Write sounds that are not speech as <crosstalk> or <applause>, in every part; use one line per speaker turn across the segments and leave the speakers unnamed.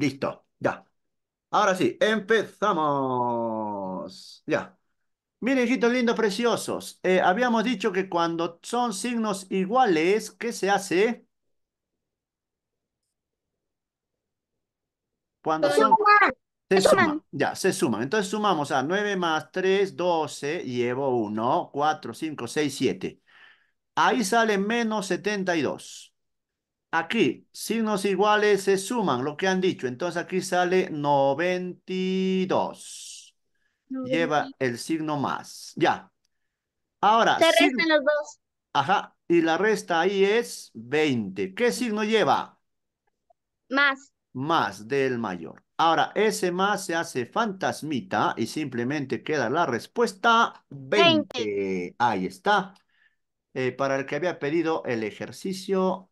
Listo, ya. Ahora sí, empezamos. Ya. Miren, hijitos lindos, preciosos. Eh, habíamos dicho que cuando son signos iguales, ¿qué se hace? Cuando son... Se suman. Ya, se suman. Entonces sumamos a 9 más 3, 12, llevo 1, 4, 5, 6, 7. Ahí sale menos 72. Aquí, signos iguales se suman, lo que han dicho. Entonces aquí sale 92. Lleva el signo más. Ya. Ahora. Se restan los dos. Ajá. Y la resta ahí es 20. ¿Qué signo lleva? Más. Más del mayor. Ahora, ese más se hace fantasmita y simplemente queda la respuesta 20. Ahí está. Eh, para el que había pedido el ejercicio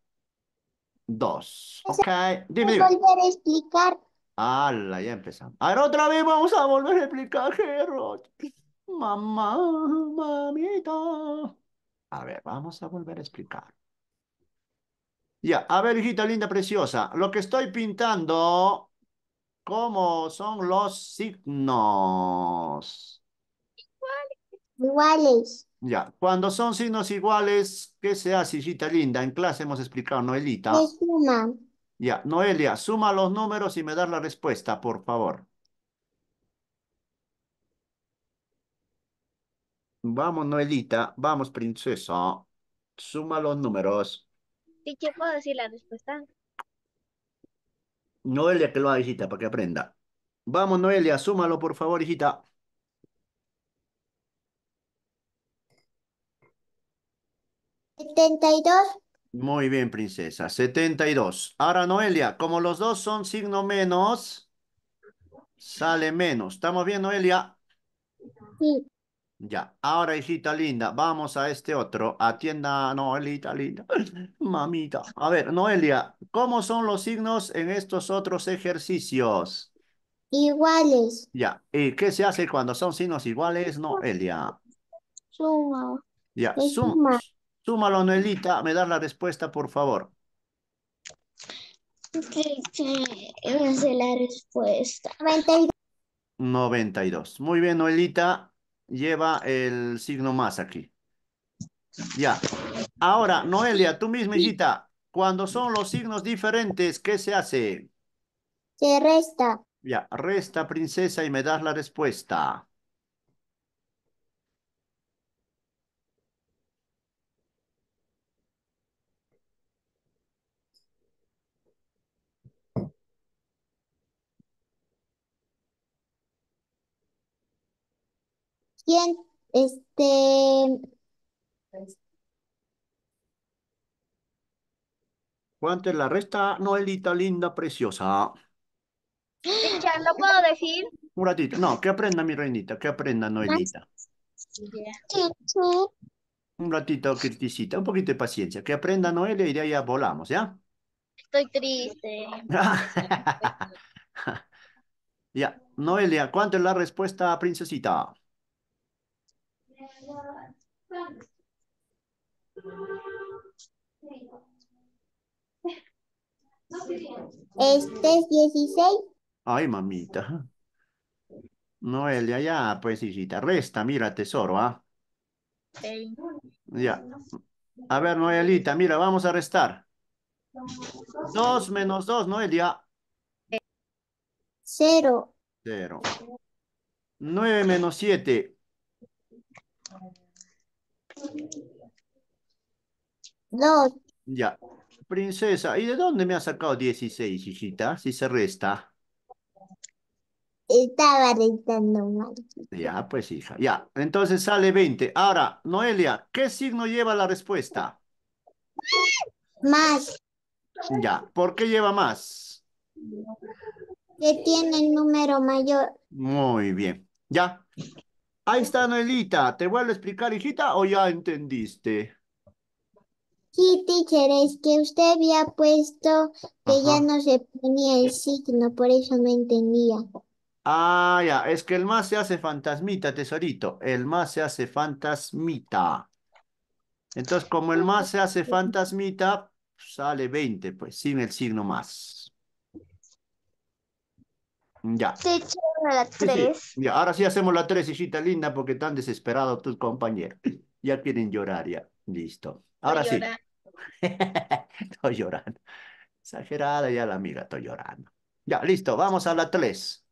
Dos. ok, dime, volver a explicar. ¡Hala! Ya empezamos. A ver, otra vez vamos a volver a explicar, Mamá, mamita. A ver, vamos a volver a explicar. Ya, a ver, hijita linda, preciosa. Lo que estoy pintando, ¿cómo son los signos?
Iguales. Iguales.
Ya, cuando son signos iguales, ¿qué se hace, hijita linda? En clase hemos explicado, Noelita. Se suma? Ya, Noelia, suma los números y me da la respuesta, por favor. Vamos, Noelita. Vamos, princesa. Suma los números.
¿Y qué puedo decir la respuesta?
Noelia, que lo haga, hijita, para que aprenda. Vamos, Noelia, súmalo, por favor, hijita.
72.
Muy bien, princesa. 72. Ahora, Noelia, como los dos son signo menos, sale menos. ¿Estamos bien, Noelia? Sí. Ya. Ahora, hijita linda, vamos a este otro. Atienda, Noelita linda. <laughs> Mamita. A ver, Noelia, ¿cómo son los signos en estos otros ejercicios?
Iguales.
Ya. ¿Y qué se hace cuando son signos iguales, Noelia?
Suma.
Ya. Suma. Súmalo, Noelita, me das la respuesta, por favor.
Es la respuesta. 92.
92. Muy bien, Noelita. Lleva el signo más aquí. Ya. Ahora, Noelia, tú misma, hijita, cuando son los signos diferentes, ¿qué se hace?
Se resta.
Ya, resta, princesa, y me das la respuesta.
Bien, este...
¿Cuánto es la resta, Noelita linda, preciosa?
Ya ¿lo puedo decir?
Un ratito. No, que aprenda mi reinita, que aprenda Noelita. Un ratito, Criticita, un poquito de paciencia. Que aprenda Noelia y de ya volamos, ¿ya?
Estoy triste. <laughs>
ya, Noelia, ¿cuánto es la respuesta, princesita?
Este es 16.
Ay, mamita. Noel, ya, ya, pues, hijita, resta, mira, tesoro, ¿ah? ¿eh? Ya. A ver, Noelita, mira, vamos a restar. 2 menos 2, Noelia.
0.
0. 9 menos 7. Dos. Ya. Princesa, ¿y de dónde me ha sacado 16, hijita? Si se resta.
Estaba restando mal.
Ya, pues hija. Ya, entonces sale 20. Ahora, Noelia, ¿qué signo lleva la respuesta? Más. Ya, ¿por qué lleva más?
Que tiene el número mayor.
Muy bien. Ya, Ahí está, Noelita. ¿Te vuelvo a explicar, hijita, o ya entendiste?
Sí, teacher, es que usted había puesto que ya no se ponía el signo, por eso no entendía.
Ah, ya, es que el más se hace fantasmita, tesorito. El más se hace fantasmita. Entonces, como el más se hace fantasmita, sale 20, pues, sin el signo más. Ya.
Sí, la tres
Ya, ahora sí hacemos la tres hijita linda, porque están desesperados tus compañeros. <laughs> Ya quieren llorar, ya. Listo. Ahora sí. <laughs> estoy llorando. Exagerada ya la amiga, estoy llorando. Ya, listo, vamos a la tres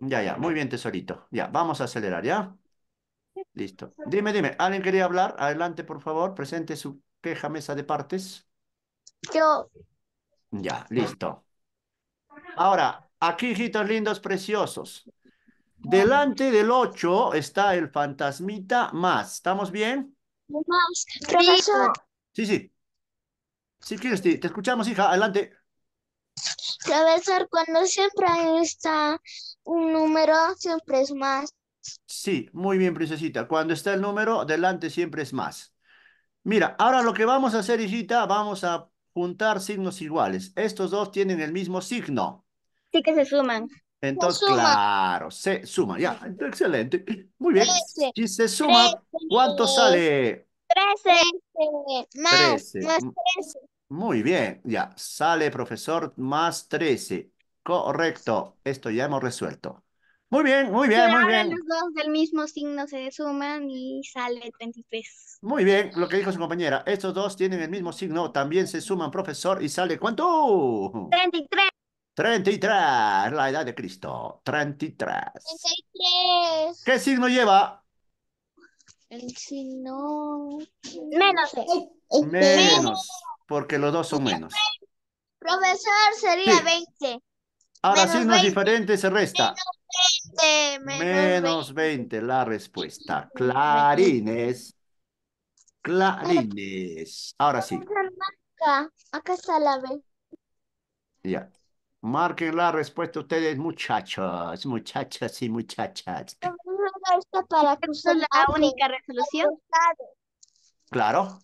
Ya, ya, muy bien, tesorito. Ya, vamos a acelerar, ¿ya? Listo. Dime, dime, ¿alguien quería hablar? Adelante, por favor, presente su queja mesa de partes. Yo, ya, listo. Ahora, aquí, hijitos lindos, preciosos. Delante del 8 está el fantasmita más. ¿Estamos bien?
Más, travesor.
Sí, sí. Sí, quieres, te escuchamos, hija. Adelante.
Travesor, cuando siempre está un número, siempre es más.
Sí, muy bien, princesita. Cuando está el número, delante siempre es más. Mira, ahora lo que vamos a hacer, hijita, vamos a juntar signos iguales. Estos dos tienen el mismo signo.
Sí que se suman.
Entonces, claro, se suman. Ya, excelente. Muy bien. Si se suman, ¿cuánto sale?
Trece. Más, Más trece.
Muy bien, ya. Sale, profesor, más trece. Correcto. Esto ya hemos resuelto. Muy bien, muy bien, muy bien. Los
dos del mismo signo se suman y sale 33.
Muy bien, lo que dijo su compañera. Estos dos tienen el mismo signo, también se suman, profesor, y sale ¿cuánto? 33. 33, la edad de Cristo. 33.
33.
¿Qué signo lleva?
El signo... Menos.
Menos, porque los dos son menos.
Profesor, sería 20.
Ahora signos diferentes se resta.
20, menos
20. la respuesta. Clarines. Clarines. Ahora sí.
Acá está la B.
Ya. Marquen la respuesta ustedes, muchachos, muchachas y muchachas.
la única resolución?
Claro.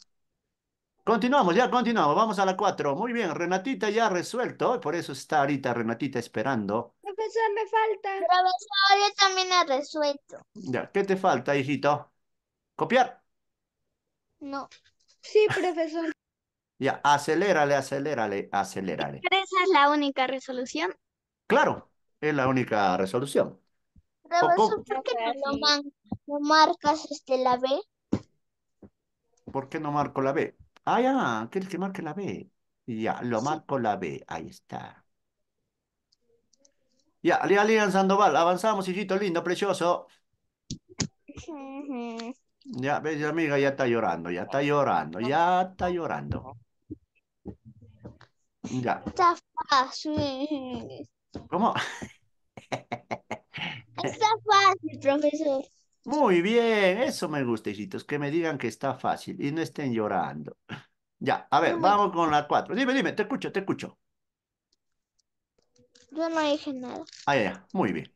Continuamos, ya continuamos. Vamos a la cuatro. Muy bien, Renatita ya ha resuelto. Por eso está ahorita Renatita esperando.
Profesor, me falta. Profesor, yo también he resuelto.
Ya, ¿qué te falta, hijito? ¿Copiar?
No. Sí, profesor.
ya, acelérale, acelérale, acelérale.
¿Esa es la única resolución?
Claro, es la única resolución.
Profesor, ¿por qué no, marcas este, la B?
¿Por qué no marco la B? Ah, ya, ¿quieres que marque la B? Ya, lo marco la B, ahí está. Ya, Lilian Sandoval, avanzamos, hijito lindo, precioso. Ya, ves, amiga, ya está llorando, ya está llorando, ya está llorando. Ya.
Está fácil.
¿Cómo? Está
fácil, profesor.
Muy bien, eso me gusta, hijitos, que me digan que está fácil y no estén llorando. <laughs> Ya, a ver, vamos con la cuatro. Dime, dime, te escucho, te escucho.
Yo no dije nada.
Ah, ya, muy bien.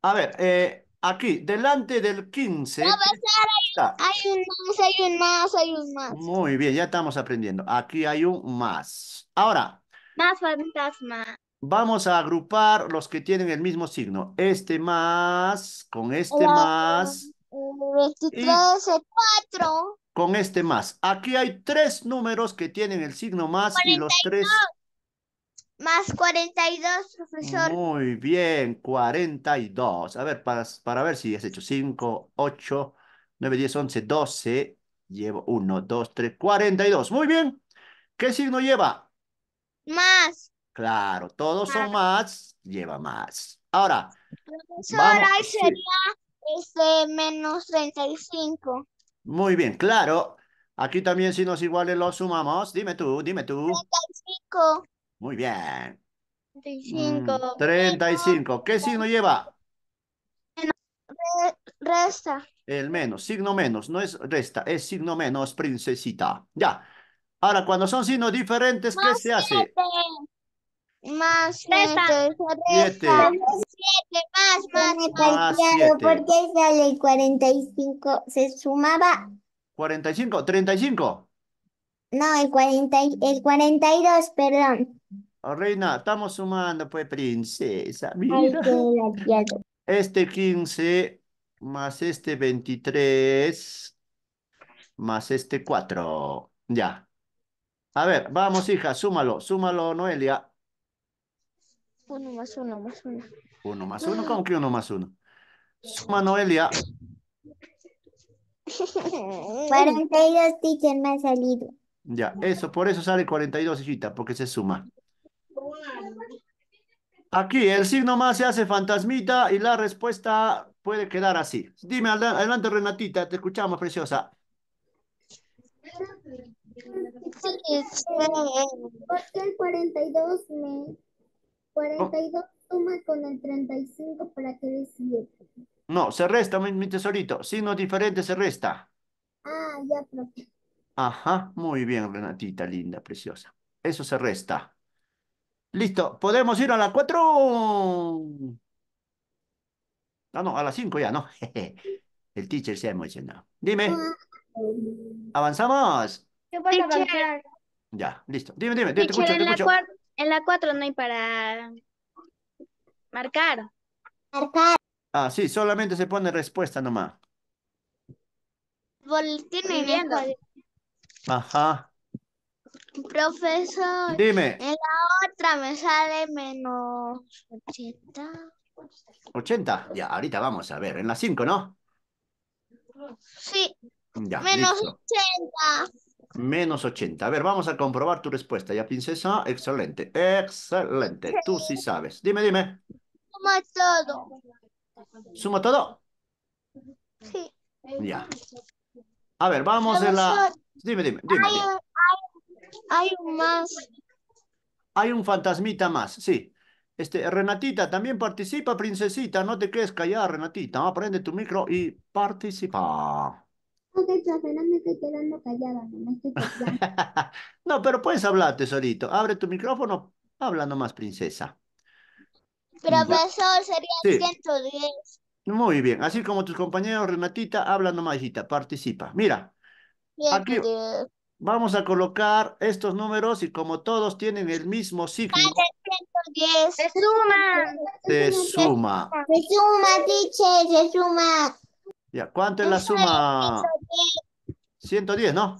A ver, eh, aquí, delante del 15. Ah.
hay, un más, hay un más, hay un más.
Muy bien, ya estamos aprendiendo. Aquí hay un más. Ahora.
Más fantasma.
Vamos a agrupar los que tienen el mismo signo. Este más, con este más.
más. 23, 4.
Con este más. Aquí hay tres números que tienen el signo más y los tres.
Más 42, profesor.
Muy bien, 42. A ver, para, para ver si has hecho 5, 8, 9, 10, 11, 12. Llevo 1, 2, 3, 42. Muy bien. ¿Qué signo lleva?
Más.
Claro, todos son más, lleva más. Ahora,
Ahora sería este, menos 35.
Muy bien, claro. Aquí también si nos iguales los sumamos. Dime tú, dime tú. 35. Muy bien.
35.
35. Mm, ¿Qué signo lleva?
resta.
El menos, signo menos, no es resta, es signo menos, princesita. Ya. Ahora, cuando son signos diferentes, ¿qué se hace?
más siete, 7. más, más, más ah, siete. porque sale el 45, se sumaba.
45, 35.
No, el, 42, perdón.
Oh, reina, estamos sumando, pues, princesa. este 15 más este 23 más este 4. Ya. A ver, vamos, hija, súmalo, súmalo, Noelia.
Uno más uno más uno.
Uno más ah. uno, ¿cómo que uno más uno? Suma Noelia.
42 <laughs> teacher me ha salido.
Ya, eso, por eso sale 42, hijita, porque se suma. Aquí el signo más se hace fantasmita y la respuesta puede quedar así. Dime, adelante Renatita, te escuchamos, preciosa.
¿Por qué el 42 me 42 suma con el 35 para que dé 7.
No, se resta, mi, tesorito. Signo diferente se resta.
Ah, ya, profe.
Ajá, muy bien, Renatita, linda, preciosa. Eso se resta. Listo, podemos ir a la 4. Ah, no, a las 5 ya, ¿no? <laughs> el teacher se ha emocionado. Dime. Ah. ¿Avanzamos? Yo Ya, listo. Dime, dime, dime te escucho, te
en la 4 no hay para marcar. Marcar.
Ah, sí, solamente se pone respuesta nomás.
Boletín viendo.
Ajá.
Profesor. Dime. En la otra me sale menos 80.
80. Ya, ahorita vamos a ver. En la 5, ¿no? Sí. Ya, menos
80.
Menos 80. A ver, vamos a comprobar tu respuesta. ¿Ya princesa? Excelente, excelente. Tú sí sabes. Dime, dime.
Suma todo. ¿Suma todo? Sí. Ya.
A ver, vamos en la... Dime, dime, dime.
Hay, un más.
Hay un fantasmita más, sí. Este, Renatita, también participa, princesita. No te quedes callada, Renatita. Aprende tu micro y participa
quedando callada,
no <laughs> no, pero puedes hablar, tesorito. Abre tu micrófono, habla nomás, princesa.
Profesor, sería sí. 110.
Muy bien, así como tus compañeros, Renatita, habla nomás, hijita, participa. Mira, aquí vamos a colocar estos números y como todos tienen el mismo ciclo.
110. Se suma.
Se suma.
Se suma, tiche! se suma.
¿cuánto es la suma? 110, ¿no?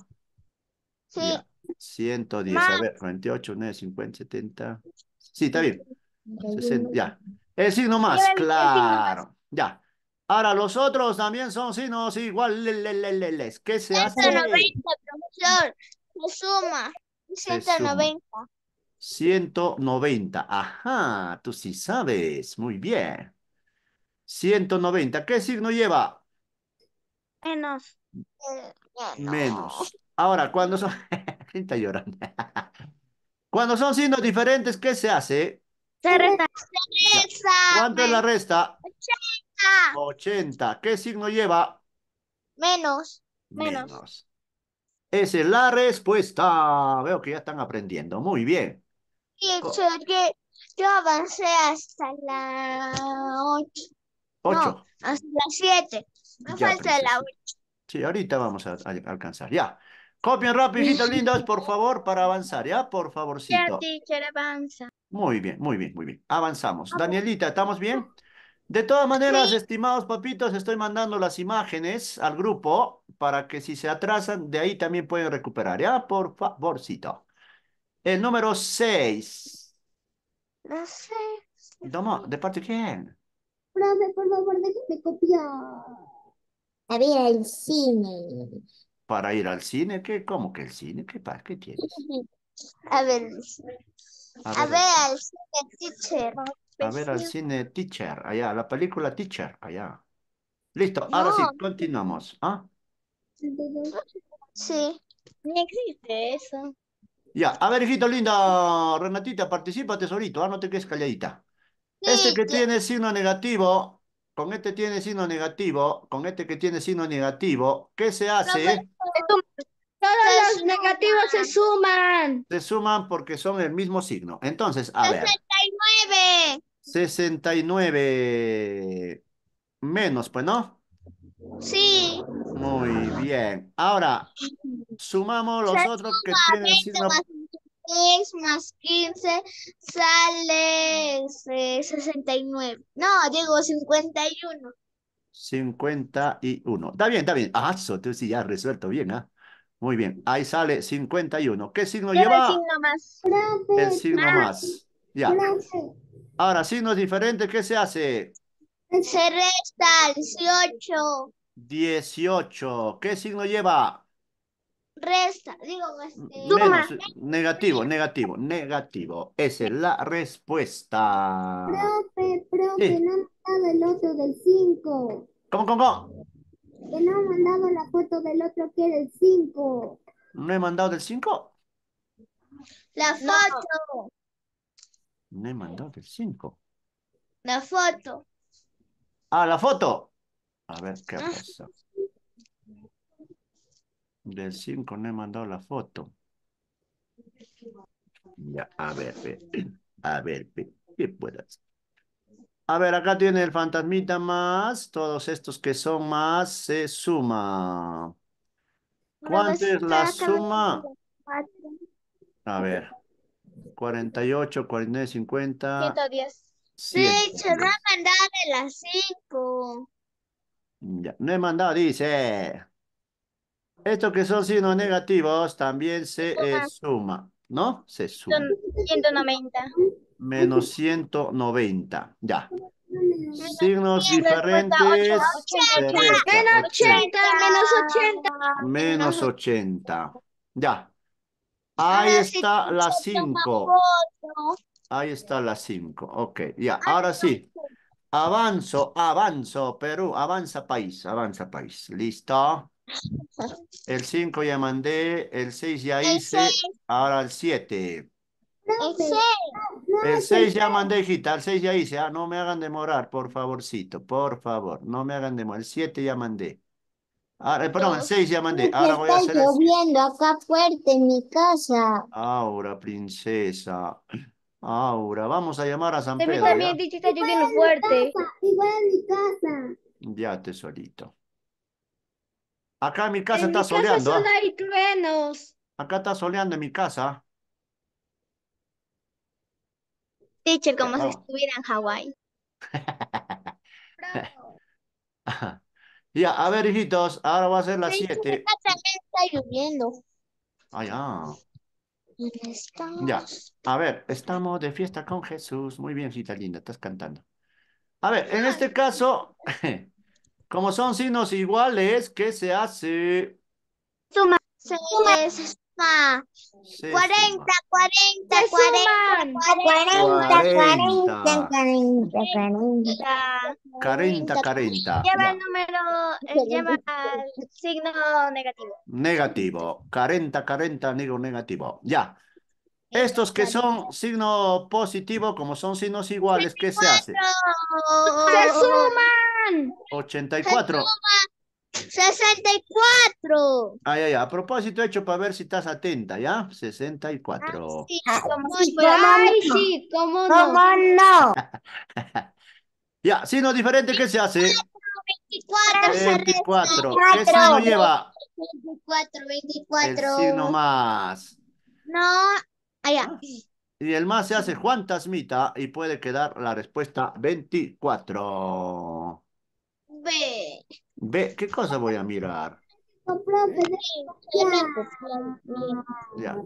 Sí. 110, a ver, 48, 9, 50, 70. Sí, está bien. ya. El signo más, claro. Ya. Ahora, los otros también son signos iguales. ¿Qué se 190, hace?
190, profesor. suma. 190.
190. Ajá, tú sí sabes. Muy bien. 190. ¿Qué signo lleva? Eh, menos. Menos. Ahora, cuando son... <laughs> Está llorando. cuando son signos diferentes, ¿qué se hace? Se resta. ¿Cuánto es la resta? 80. 80. ¿Qué signo lleva?
Menos. Menos.
Esa es la respuesta. Veo que ya están aprendiendo. Muy bien.
que yo avancé hasta la 8. hasta la 7
falta Sí, ahorita vamos a, alcanzar. Ya. Copien rapidito, <laughs> lindos, por favor, para avanzar, ¿ya? Por favorcito. Ya,
teacher, avanza.
Muy bien, muy bien, muy bien. Avanzamos. Danielita, ¿estamos bien? De todas maneras, estimados papitos, estoy mandando las imágenes al grupo para que si se atrasan, de ahí también pueden recuperar, ¿ya? Por favorcito. El número 6. ¿De parte de quién?
por favor, déjame copiar. A ver al cine.
¿Para ir al cine? ¿Qué? ¿Cómo que el cine? ¿Qué pasa qué tiene
<laughs> A ver. A ver al cine, teacher.
A ver al cine, teacher. Allá, la película teacher. Allá. Listo, ahora sí, continuamos. ¿Ah?
Sí. No existe eso.
Ya, a ver, hijito linda, Renatita, participa, solito. ah, no te quedes calladita. este que tiene signo negativo con este tiene signo negativo, con este que tiene signo negativo, ¿qué se hace? Todos
los negativos se suman.
Se suman porque son el mismo signo. Entonces, a 69. ver. 69. Menos, pues, ¿no?
Sí.
Muy bien. Ahora, sumamos los otros que tienen signo...
10 más 15 sale 69. No, digo 51.
51. Está bien, está bien. Ah, eso sí ya resuelto bien, ¿ah? Muy bien. Ahí sale 51. ¿Qué signo lleva? El
signo más.
El signo más. más. Ya. Ahora, signos diferentes, ¿qué se hace?
Se resta 18.
18. ¿Qué signo lleva?
resta, digo, este,
negativo, negativo, negativo. Esa es la respuesta.
Profe,
profe, no
han mandado el otro del 5.
¿Cómo, cómo, cómo?
Que no han mandado la foto del otro que del el 5.
¿No he mandado del 5?
La foto.
No, he mandado del 5.
La foto.
Ah, la foto. A ver qué ah. pasa. Del 5 no he mandado la foto. Ya, a ver, <clears throat> a ver, ¿qué puedas? A ver, acá tiene el fantasmita más. Todos estos que son más se suma. ¿Cuánto es la suma? A ver. 48, 49, 50.
110. Sí, Sí, no he mandado de las 5.
Ya, no he mandado, dice. Estos que son signos negativos también se eh, suma, ¿no? Se suma. Son
190.
Menos 190, ya. signos diferentes. 80, menos 80,
menos 80. Menos
80. Ya. Ahí está la 5. Ahí está la 5. Ok, ya. Ahora sí. Avanzo, avanzo, Perú. Avanza país, avanza país. ¿Listo? El 5 ya mandé, el 6 ya hice, ahora el 7. El 6 ya mandé, hijita, 6 ya hice. Ah, no me hagan demorar, por favorcito, por favor, no me hagan demorar. El 7 ya mandé. Ahora, eh, perdón, el 6 ya mandé. Ahora voy a hacer Está
lloviendo acá fuerte en mi casa.
Ahora, princesa. Ahora, vamos a llamar a San Pedro. También,
está lloviendo fuerte. Igual en mi casa.
Ya, tesorito. Acá en mi casa está soleando.
¿ah?
Acá está soleando en mi casa. ¿ah?
Teacher, como si estuviera en Hawái. <laughs>
ya, a ver, hijitos, ahora va a ser las 7. también
está lloviendo. Ah, ya. Ya,
a ver, estamos de fiesta con Jesús. Muy bien, hijita linda, estás cantando. A ver, en este caso, <laughs> Como son signos iguales, ¿qué se hace? Suma. Se suma. 40, 40,
40, 40, 40, 40, 40, 40. Lleva el número, eh, lleva el signo
negativo. Negativo. 40, 40, negativo. Ya. Estos que son signo positivo, como son signos iguales, ¿qué se hace?
¡Se suman!
84. Se suman.
64.
Ay, ay, a propósito, hecho para ver si estás atenta, ¿ya? 64. Ah, sí,
ah, ¿cómo, ay, sí, cómo no. ¿Cómo no?
<laughs> ya, signo diferente, ¿qué se hace?
24. 24. ¿Qué signo lleva? 24, 24. El signo
más.
No, Ah. Y
el más se hace Juan Tasmita y puede quedar la respuesta 24.
B.
¿Qué cosa voy a mirar? No, ya.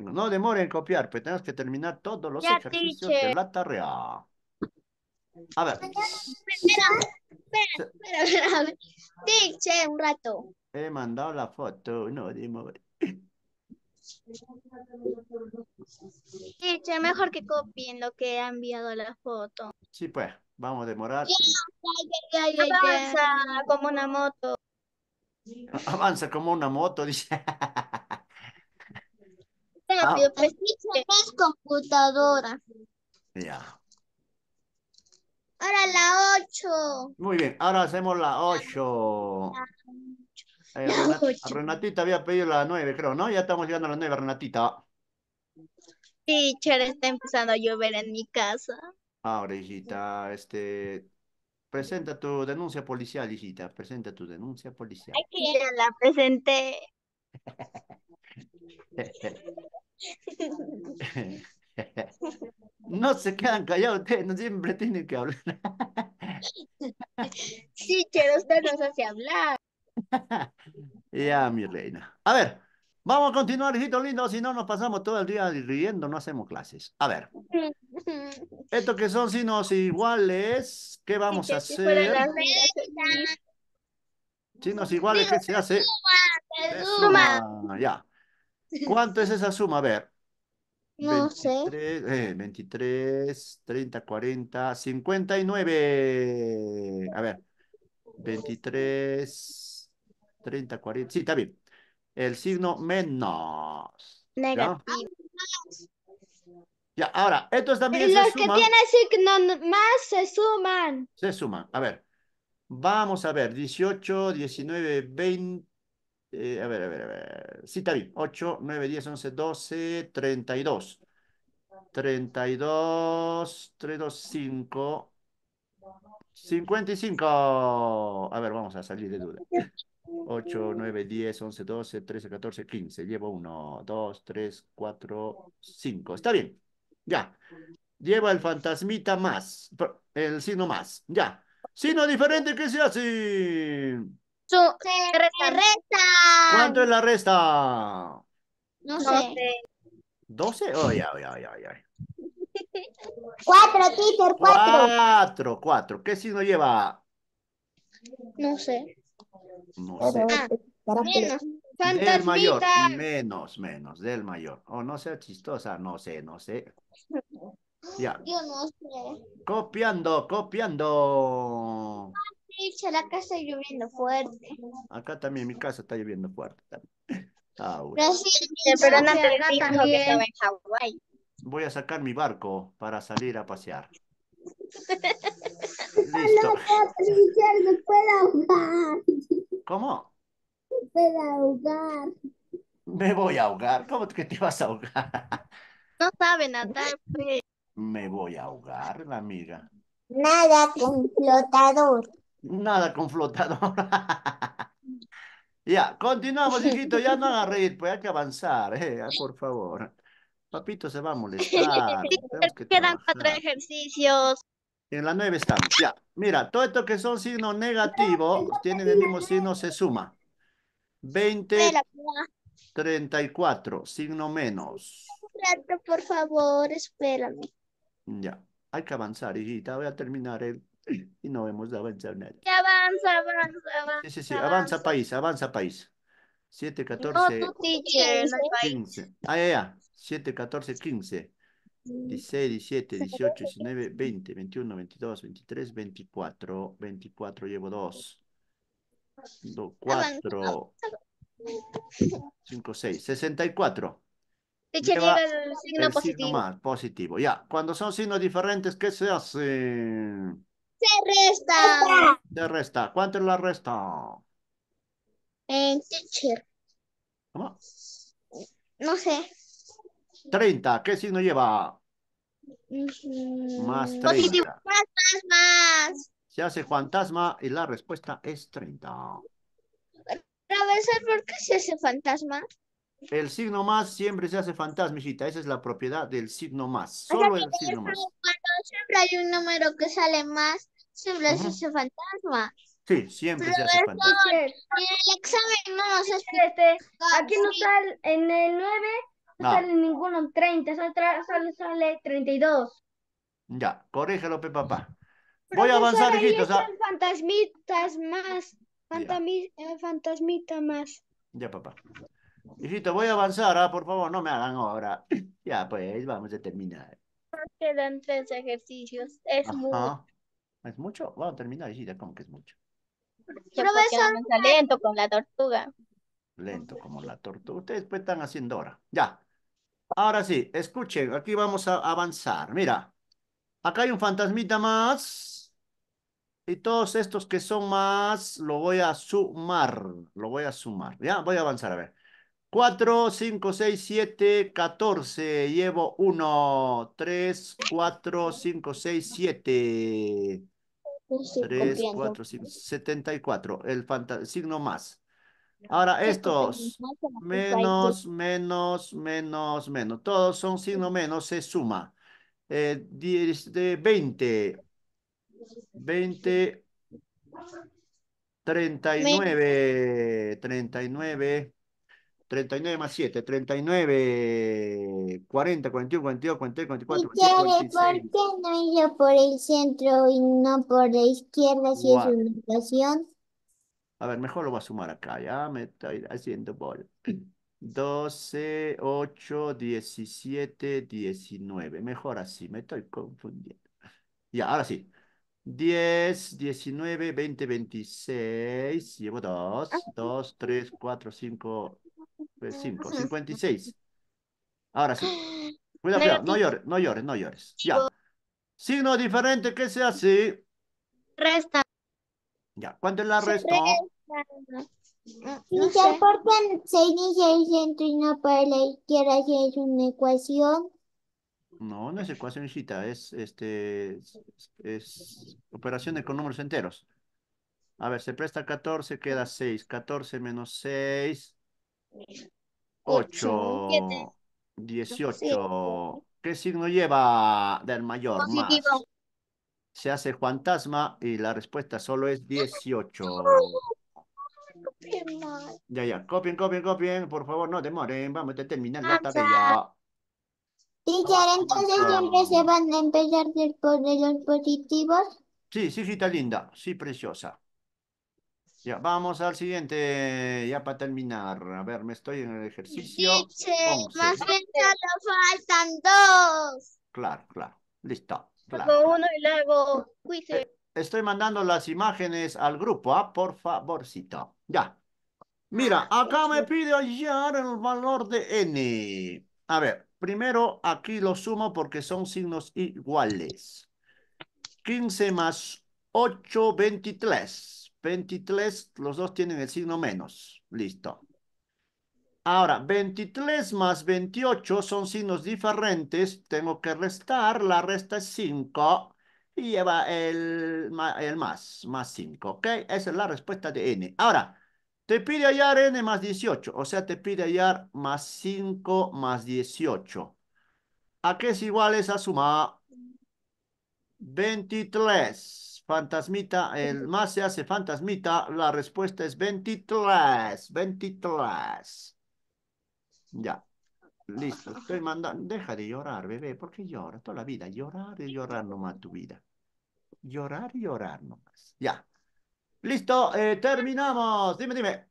No demoren en copiar, pero pues tenemos que terminar todos los ejercicios de la tarea. A ver. Espera,
espera, espera, espera. un rato.
He mandado la foto, no, de
mejor que copien lo que ha enviado la foto.
Sí, pues, vamos a demorar.
Avanza como una moto.
Avanza como una moto, <laughs> dice.
Ah. es computadora. Ya. Ahora la 8.
Muy bien, ahora hacemos la 8. Renatita había pedido la nueve, creo, ¿no? Ya estamos llegando a la nueve, Renatita.
Sí, Cher, está empezando a llover en mi casa.
Ah, ahora, hijita, este, presenta tu denuncia policial, hijita, presenta tu denuncia policial.
Aquí ya la presenté.
<laughs> no se quedan callados ustedes, no siempre tienen que hablar. <laughs>
sí, Cher, usted nos hace hablar.
<laughs> ya, mi reina. A ver, vamos a continuar, hijito lindo, si no nos pasamos todo el día riendo, no hacemos clases. A ver.
<laughs>
Estos que son signos iguales, ¿qué vamos a hacer? Signos iguales, ¿qué se hace?
suma.
Ya. ¿Cuánto es esa suma? A ver. No sé. 23, 30, 40, 59. A ver. 23, 30, 40. Sí, está bien. El signo menos. Negativo. ¿ya? ahora, estos también Los se suman. que
tienen signo más se suman.
Se suman. A ver, vamos a ver. 18, 19, 20. a ver, a ver, a ver. Sí, está bien. 8, 9, 10, 11, 12, 32. 32, 32 5, 55. A ver, vamos a salir de duda. 8, 9, 10, 11, 12, 13, 14, 15. Llevo 1, 2, 3, 4, 5. Está bien. Ya. Lleva el fantasmita más. El signo más. Ya. Signo diferente, que se hace?
Su, resta. ¿Cuánto es
la resta? No sé. ¿12? Ay, ay, ay, ay,
ay. <laughs> Cuatro, teacher,
cuatro. cuatro. ¿Qué signo lleva?
No sé. No ah, Del mayor,
menos, menos, del mayor. O oh, no sea chistosa, no sé, no sé. <laughs> Yo
no sé.
Copiando, copiando.
la casa está lloviendo fuerte.
Acá también mi casa está lloviendo fuerte. en Voy a sacar mi barco para salir a pasear. <laughs> Listo.
No, no, ¿Cómo? Me voy a ahogar.
Me voy a ahogar. ¿Cómo que te vas a ahogar?
No sabe nadar, pues.
Me voy a ahogar, la amiga.
Nada
con flotador. Nada con flotador. <laughs> ya, continuamos, hijito. Ya no a reír, pues hay que avanzar, eh, ah, por favor. Papito se va a molestar. Quedan cuatro
ejercicios.
En la 9 estamos. Ya, mira, todo esto que son signos negativos, tienen el mismo signo, se suma. 20, 34, signo menos.
por favor, espérame.
Ya, hay que avanzar, hijita, voy a terminar el... Y no hemos de avanzar nada.
Avanza, avanza, avanza. Sí, sí, avanza,
avanza país, avanza país. 7, 14, no, 15. Ah, ya. 7, 14, 15. 16, 17, 18, 19, 20, 21, 22, 23, 24. 24 llevo 2. 4, 5, 6, 64.
Teacher, lleva el signo el positivo. Signo más,
positivo. Ya, cuando son signos diferentes, ¿qué se hace? Se
resta.
Se resta. ¿Cuánto es la resta?
En teacher. ¿Cómo? No
sé. 30, ¿qué signo lleva?
Más 30. Fantasmas.
Se hace fantasma y la respuesta es 30.
¿por qué se hace fantasma?
El signo más siempre se hace fantasmicita. Esa es la propiedad del signo más. Solo el signo más.
Cuando siempre hay un número que sale más, siempre se hace fantasma.
Sí, siempre se hace fantasma.
En el examen no nos este, Aquí no sale en el 9 no. sale ninguno 30, solo, sale, sale 32.
Ya, corrígelo, papá. Voy a avanzar, hijitos.
Fantasmitas más. Eh, fantasmita más.
Ya, papá. Hijito, voy a avanzar, ah, por favor, no me hagan ahora. <clears throat> ya, pues, vamos a terminar.
Quedan tres ejercicios. Es mucho.
¿Es mucho? Vamos a terminar, hijita, como que es mucho?
Lento con la tortuga.
Lento como la tortuga. Ustedes pues están haciendo ahora. Ya. Ahora sí, escuchen, aquí vamos a avanzar. Mira, acá hay un fantasmita más. Y todos estos que son más, lo voy a sumar. Lo voy a sumar. Ya, voy a avanzar, a ver. 4, 5, 6, 7, 14. Llevo 1, 3, 4, 5, 6, 7.
3, 4,
5, 74. El signo más. Ahora estos,
menos,
menos, menos, menos. Todos son signo menos, se suma. Eh, de 20, 20, 39, 39, 39 más 7, 39, 40, 41, 42, 43, 44, 45, 46. ¿Por
qué no ir por el centro y no por la izquierda si es una
a ver, mejor lo voy a sumar acá, ya me estoy haciendo bol. 12, 8, 17, 19. Mejor así, me estoy confundiendo. Ya, ahora sí. 10, 19, 20, 26. Llevo 2, 2, 3, 4, 5, 5, 56. Ahora sí. Cuidado, cuidado. No llores, no llores, no llores. Ya. Signo diferente, que sea así. Resta. Ya, ¿cuánto es la ¿Por qué se qué
6 y no para la izquierda, si es una ecuación.
No, no es hijita. es, este, es, operaciones con números enteros. A ver, se presta 14, queda 6. 14 menos 6, 8, 18. ¿Qué signo lleva del mayor? Más? se hace fantasma y la respuesta solo es 18. Ya, ya, copien, copien, copien, por favor, no demoren, vamos a terminar la ah, tarea.
Teacher, entonces ah, siempre ah. se van a empezar de los positivos.
Sí, sí, sí, está linda, sí, preciosa. Ya, vamos al siguiente, ya para terminar. A ver, me estoy en el ejercicio. sí
más bien faltan dos.
Claro, claro, listo.
Eh,
estoy mandando las imágenes al grupo, ¿ah? por favorcito. Ya. Mira, acá me pide hallar el valor de n. A ver, primero aquí lo sumo porque son signos iguales. 15 más 8, 23. 23, los dos tienen el signo menos. Listo. Ahora, 23 más 28 son signos diferentes. Tengo que restar. La resta es 5 y lleva el, más, más 5. ¿Ok? Esa es la respuesta de n. Ahora, te pide hallar n más 18. O sea, te pide hallar más 5 más 18. ¿A qué es igual esa suma? 23. Fantasmita, el más se hace fantasmita. La respuesta es 23. 23. Ya. Listo. <laughs> Estoy mandando. Deja de llorar, bebé. porque llora? Toda la vida. Llorar y llorar nomás tu vida. Llorar y llorar nomás. Ya. Listo. Eh, terminamos. Dime, dime.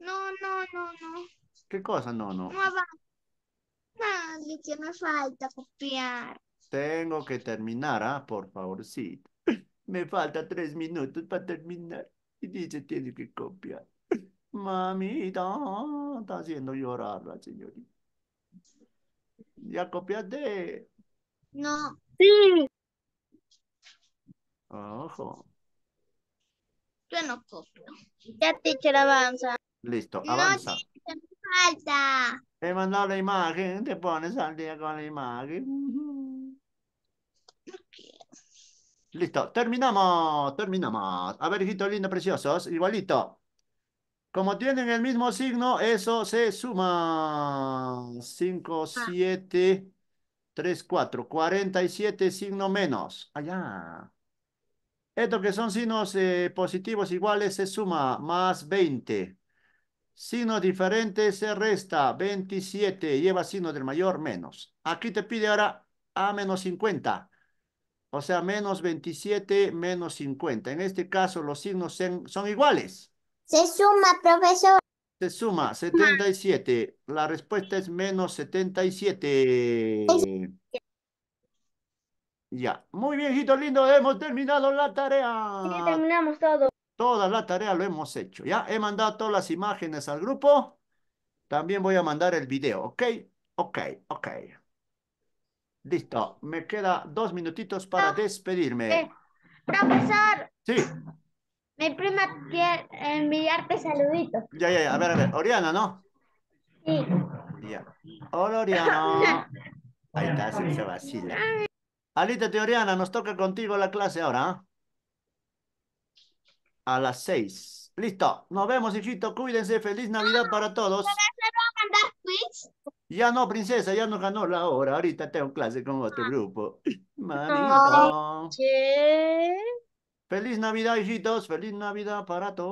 No, no, no, no.
¿Qué cosa? No, no. No,
Dale, que me falta copiar.
Tengo que terminar, ¿ah? Por Por favorcito. <clears throat> me falta tres minutos para terminar. Y dice, tiene que copiar. Mamita, está haciendo llorar la señorita. ¿Ya copiaste? No. Sí. Ojo.
Yo no copio. Ya teacher avanza.
Listo, avanza. No,
me falta.
He mandado la imagen, te pones al día con la imagen. Listo, terminamos, terminamos. A ver, hijito lindo, preciosos, igualito. Como tienen el mismo signo, eso se suma. 5, 7, 3, 4. 47 signo menos. Allá. Esto que son signos eh, positivos iguales se suma más 20. Signos diferentes se resta 27. Lleva signo del mayor menos. Aquí te pide ahora a menos 50. O sea, menos 27, menos 50. En este caso los signos son iguales. Se suma, profesor. Se suma, 77. La respuesta es menos 77. Ya. Muy bien, hijito lindo, hemos terminado la tarea. Sí, terminamos todo. Toda la tarea lo hemos hecho, ¿ya? He mandado todas las imágenes al grupo. También voy a mandar el video, ¿ok? Ok, ok. Listo, me quedan dos minutitos para ah, despedirme. Eh,
profesor. Sí. Mi prima quiere enviarte saluditos.
Ya, ya, ya. A ver, a ver. Oriana, ¿no? Sí. Hola, Oriana. Ahí está, se vacila. Alita, Oriana, nos toca contigo la clase ahora. ¿ah? A las seis. Listo. Nos vemos, hijito. Cuídense. Feliz Navidad para todos.
Mandar
Ya no, princesa, ya no ganó la hora. Ahorita tengo clase con otro ah. grupo. Manito. Feliz Navidad, hijitos. Feliz Navidad para todos.